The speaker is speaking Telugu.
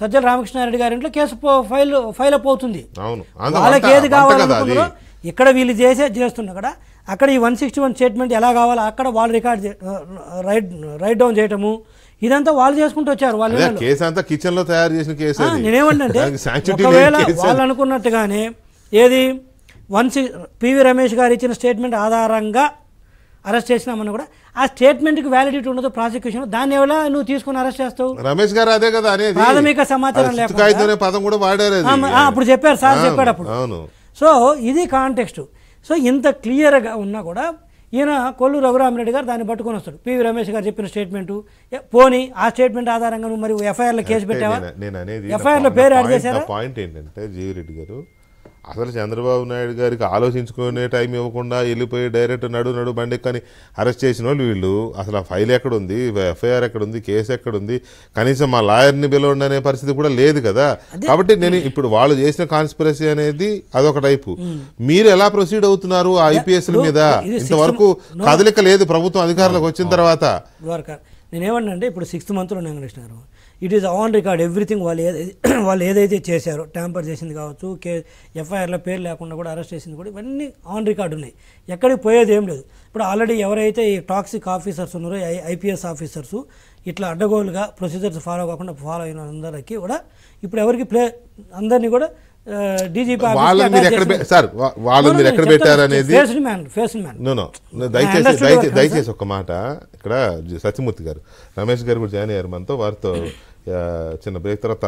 సజ్జల రామకృష్ణారెడ్డి గారి ఇంట్లో కేసు ఫైల్ ఫైల్ అప్ అవుతుంది వాళ్ళకి ఏది కావాలనుకుంటున్నారో ఇక్కడ వీళ్ళు చేసే చేస్తున్నా అక్కడ ఈ వన్ సిక్స్టీ వన్ స్టేట్మెంట్ ఎలా కావాలో అక్కడ వాళ్ళు రికార్డ్ రైట్ రైట్ డౌన్ చేయటము ఇదంతా వాళ్ళు చేసుకుంటూ వచ్చారు వాళ్ళు కిచెన్ లో తయారు చేసిన కేసు నేనేమంటే ఒకవేళ వాళ్ళు అనుకున్నట్టుగానే ఏది వన్ సిక్స్ పివి రమేష్ గారు ఇచ్చిన స్టేట్మెంట్ ఆధారంగా అరెస్ట్ చేసినామని కూడా ఆ స్టేట్మెంట్కి వ్యాలిడిటీ ఉండదు ప్రాసిక్యూషన్ దాన్ని ఎవరా నువ్వు తీసుకుని అరెస్ట్ చేస్తావు రమేష్ గారు అదే కదా అనేది ప్రాథమిక సమాచారం లేకుండా అప్పుడు చెప్పారు సార్ చెప్పాడు అప్పుడు సో ఇది కాంటెక్స్ట్ సో ఇంత క్లియర్గా ఉన్నా కూడా ఈయన కొల్లు రఘురామరెడ్డి గారు దాన్ని పట్టుకొని వస్తాడు పివి రమేష్ గారు చెప్పిన స్టేట్మెంట్ పోని ఆ స్టేట్మెంట్ ఆధారంగా నువ్వు మరి లో కేసు పెట్టావా ఎఫ్ఐఆర్ లో పేరు యాడ్ చేశారు పాయింట్ ఏంటంటే గారు అసలు చంద్రబాబు నాయుడు గారికి ఆలోచించుకునే టైం ఇవ్వకుండా వెళ్ళిపోయి డైరెక్ట్ నడు నడు బండెక్కని అరెస్ట్ చేసిన వాళ్ళు వీళ్ళు అసలు ఆ ఫైల్ ఎక్కడుంది ఎఫ్ఐఆర్ ఎక్కడుంది కేసు ఎక్కడుంది కనీసం మా లాయర్ని పిలవండి అనే పరిస్థితి కూడా లేదు కదా కాబట్టి నేను ఇప్పుడు వాళ్ళు చేసిన కాన్స్పిరసీ అనేది అదొక టైపు మీరు ఎలా ప్రొసీడ్ అవుతున్నారు ఆ ఐపీఎస్ల మీద ఇంతవరకు కదలిక లేదు ప్రభుత్వం అధికారులకు వచ్చిన తర్వాత ఏమన్నా అంటే ఇప్పుడు సిక్స్త్ మంత్లో నేను కలిసినారు it is on record everything వాళ్ళు ఏదైతే వాళ్ళు ఏదైతే చేశారో ట్యాంపర్ చేసింది కావచ్చు కే ఎఫ్ఐఆర్లో పేరు లేకుండా కూడా అరెస్ట్ చేసింది కూడా ఇవన్నీ ఆన్ రికార్డు ఉన్నాయి ఎక్కడికి పోయేది ఏం లేదు ఇప్పుడు ఆల్రెడీ ఎవరైతే ఈ టాక్సిక్ ఆఫీసర్స్ ఉన్నారో ఐపీఎస్ ఆఫీసర్స్ ఇట్లా అడ్డగోలుగా ప్రొసీజర్స్ ఫాలో కాకుండా ఫాలో అయిన అందరికీ కూడా ఇప్పుడు ఎవరికి ప్లే అందరినీ కూడా మీరు ఎక్కడ సార్ మీరు ఎక్కడ దయచేసి దయచేసి ఒక మాట ఇక్కడ సత్యమూర్తి గారు రమేష్ గారు కూడా జాయిన్ అయ్యారు మనతో వారితో చిన్న బ్రేక్ తర్వాత